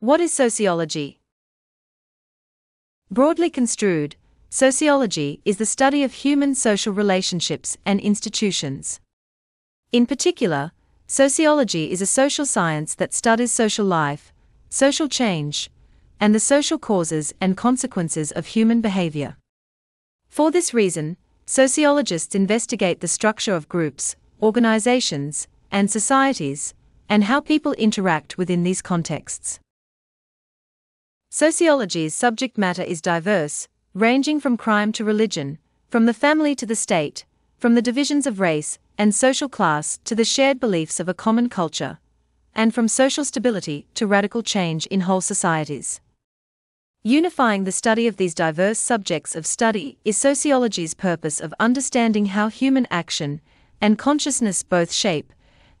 What is sociology? Broadly construed, sociology is the study of human social relationships and institutions. In particular, sociology is a social science that studies social life, social change, and the social causes and consequences of human behavior. For this reason, sociologists investigate the structure of groups, organizations, and societies, and how people interact within these contexts. Sociology's subject matter is diverse, ranging from crime to religion, from the family to the state, from the divisions of race and social class to the shared beliefs of a common culture, and from social stability to radical change in whole societies. Unifying the study of these diverse subjects of study is sociology's purpose of understanding how human action and consciousness both shape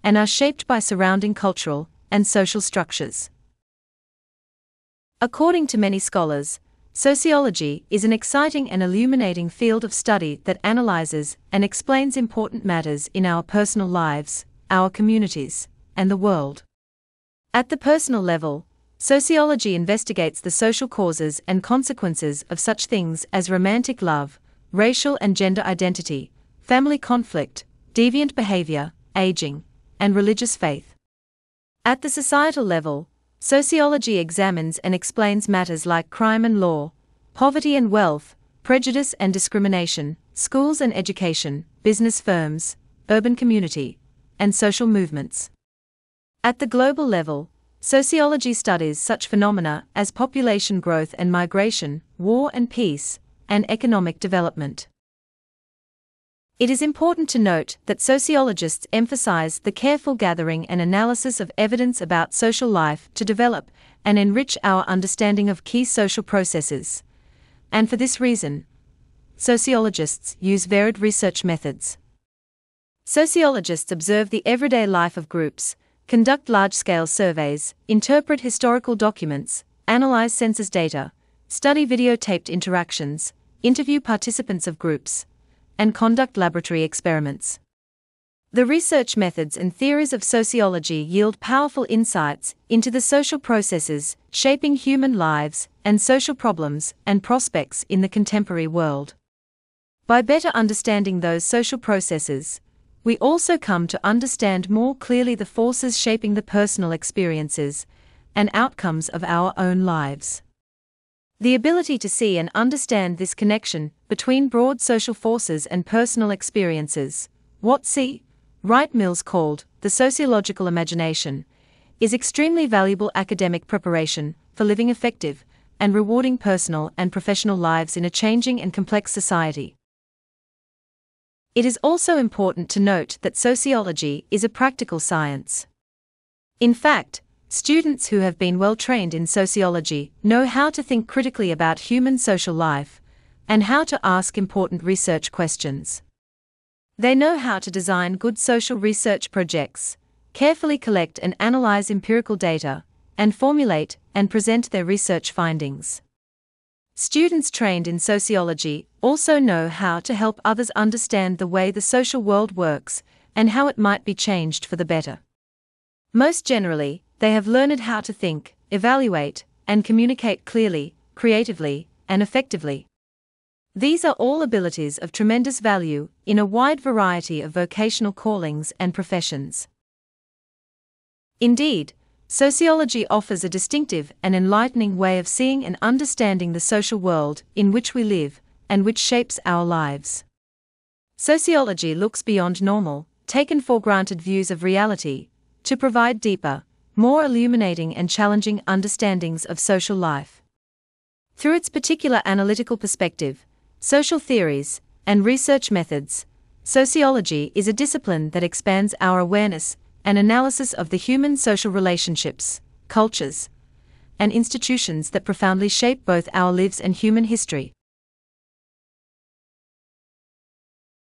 and are shaped by surrounding cultural and social structures. According to many scholars, sociology is an exciting and illuminating field of study that analyzes and explains important matters in our personal lives, our communities, and the world. At the personal level, sociology investigates the social causes and consequences of such things as romantic love, racial and gender identity, family conflict, deviant behavior, aging, and religious faith. At the societal level, Sociology examines and explains matters like crime and law, poverty and wealth, prejudice and discrimination, schools and education, business firms, urban community, and social movements. At the global level, sociology studies such phenomena as population growth and migration, war and peace, and economic development. It is important to note that sociologists emphasize the careful gathering and analysis of evidence about social life to develop and enrich our understanding of key social processes. And for this reason, sociologists use varied research methods. Sociologists observe the everyday life of groups, conduct large scale surveys, interpret historical documents, analyze census data, study videotaped interactions, interview participants of groups and conduct laboratory experiments. The research methods and theories of sociology yield powerful insights into the social processes shaping human lives and social problems and prospects in the contemporary world. By better understanding those social processes, we also come to understand more clearly the forces shaping the personal experiences and outcomes of our own lives. The ability to see and understand this connection between broad social forces and personal experiences, what C. Wright Mills called the sociological imagination, is extremely valuable academic preparation for living effective and rewarding personal and professional lives in a changing and complex society. It is also important to note that sociology is a practical science. In fact, Students who have been well trained in sociology know how to think critically about human social life and how to ask important research questions. They know how to design good social research projects, carefully collect and analyze empirical data, and formulate and present their research findings. Students trained in sociology also know how to help others understand the way the social world works and how it might be changed for the better. Most generally, they have learned how to think, evaluate, and communicate clearly, creatively, and effectively. These are all abilities of tremendous value in a wide variety of vocational callings and professions. Indeed, sociology offers a distinctive and enlightening way of seeing and understanding the social world in which we live and which shapes our lives. Sociology looks beyond normal, taken for granted views of reality to provide deeper, more illuminating and challenging understandings of social life. Through its particular analytical perspective, social theories, and research methods, sociology is a discipline that expands our awareness and analysis of the human social relationships, cultures, and institutions that profoundly shape both our lives and human history.